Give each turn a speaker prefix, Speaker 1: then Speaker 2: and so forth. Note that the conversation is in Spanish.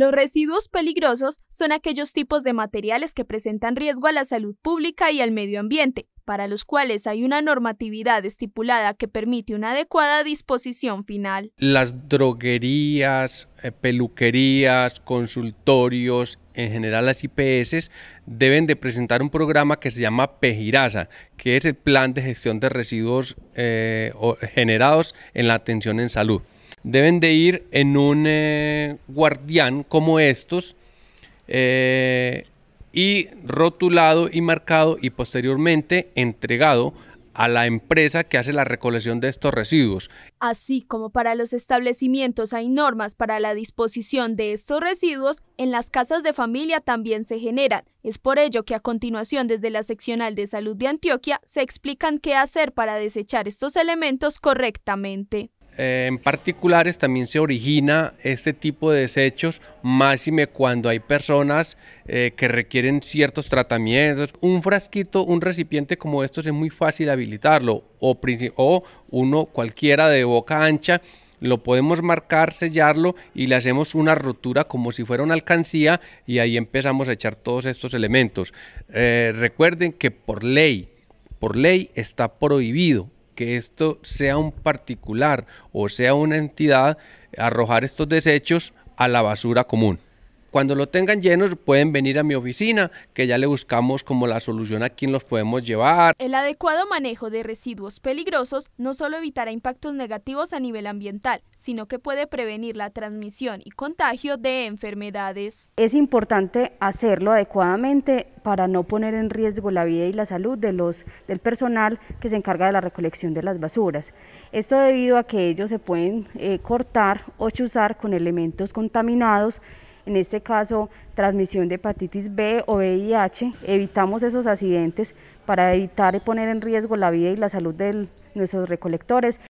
Speaker 1: Los residuos peligrosos son aquellos tipos de materiales que presentan riesgo a la salud pública y al medio ambiente, para los cuales hay una normatividad estipulada que permite una adecuada disposición final.
Speaker 2: Las droguerías, eh, peluquerías, consultorios, en general las IPS, deben de presentar un programa que se llama PEJIRASA, que es el plan de gestión de residuos eh, generados en la atención en salud deben de ir en un eh, guardián como estos eh, y rotulado y marcado y posteriormente entregado a la empresa que hace la recolección de estos residuos.
Speaker 1: Así como para los establecimientos hay normas para la disposición de estos residuos, en las casas de familia también se generan. Es por ello que a continuación desde la seccional de salud de Antioquia se explican qué hacer para desechar estos elementos correctamente.
Speaker 2: Eh, en particulares también se origina este tipo de desechos, máxime cuando hay personas eh, que requieren ciertos tratamientos. Un frasquito, un recipiente como estos es muy fácil habilitarlo o, uno cualquiera de boca ancha lo podemos marcar, sellarlo y le hacemos una rotura como si fuera una alcancía y ahí empezamos a echar todos estos elementos. Eh, recuerden que por ley, por ley está prohibido que esto sea un particular o sea una entidad arrojar estos desechos a la basura común. Cuando lo tengan llenos pueden venir a mi oficina, que ya le buscamos como la solución a quién los podemos llevar.
Speaker 1: El adecuado manejo de residuos peligrosos no solo evitará impactos negativos a nivel ambiental, sino que puede prevenir la transmisión y contagio de
Speaker 3: enfermedades. Es importante hacerlo adecuadamente para no poner en riesgo la vida y la salud de los, del personal que se encarga de la recolección de las basuras. Esto debido a que ellos se pueden eh, cortar o chuzar con elementos contaminados en este caso transmisión de hepatitis B o VIH, evitamos esos accidentes para evitar poner en riesgo la vida y la salud de nuestros recolectores.